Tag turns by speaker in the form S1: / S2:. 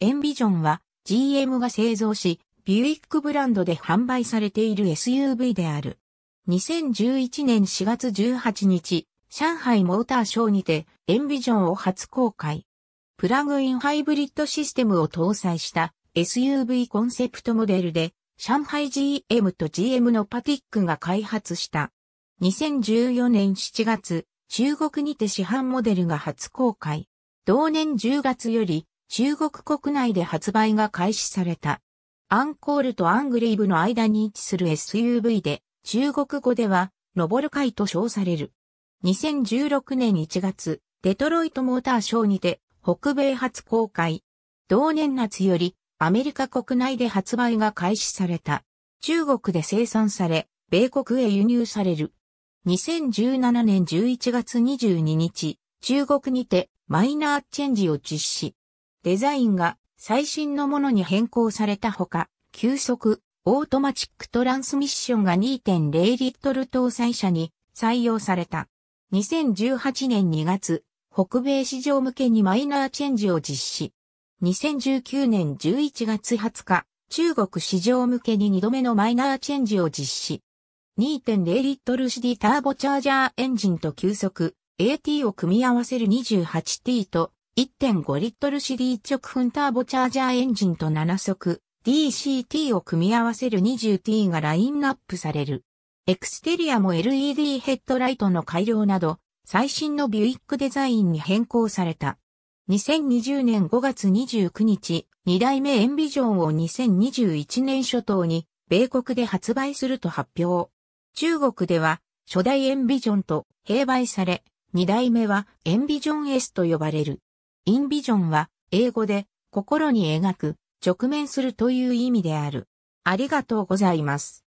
S1: エンビジョンは GM が製造し、ビュイックブランドで販売されている SUV である。2011年4月18日、上海モーターショーにてエンビジョンを初公開。プラグインハイブリッドシステムを搭載した SUV コンセプトモデルで、上海 GM と GM のパティックが開発した。2014年7月、中国にて市販モデルが初公開。同年10月より中国国内で発売が開始された。アンコールとアングリーブの間に位置する SUV で、中国語では、登る会と称される。2016年1月、デトロイトモーターショーにて、北米初公開。同年夏より、アメリカ国内で発売が開始された。中国で生産され、米国へ輸入される。2017年11月22日、中国にてマイナーチェンジを実施。デザインが最新のものに変更されたほか、急速、オートマチックトランスミッションが2.0リットル搭載車に採用された。2018年2月、北米市場向けにマイナーチェンジを実施。2019年11月20日、中国市場向けに2度目のマイナーチェンジを実施。2.0リットル CD ターボチャージャーエンジンと急速 AT を組み合わせる 28T と1.5リットル四輪直噴ターボチャージャーエンジンと7速 DCT を組み合わせる 20T がラインナップされる。エクステリアも LED ヘッドライトの改良など、最新のビュイックデザインに変更された。2020年5月29日、2代目エンビジョンを2021年初頭に、米国で発売すると発表。中国では、初代エンビジョンと併売され、2代目はエンビジョン S と呼ばれる。インビジョンは、英語で、心に描く、直面するという意味である。ありがとうございます。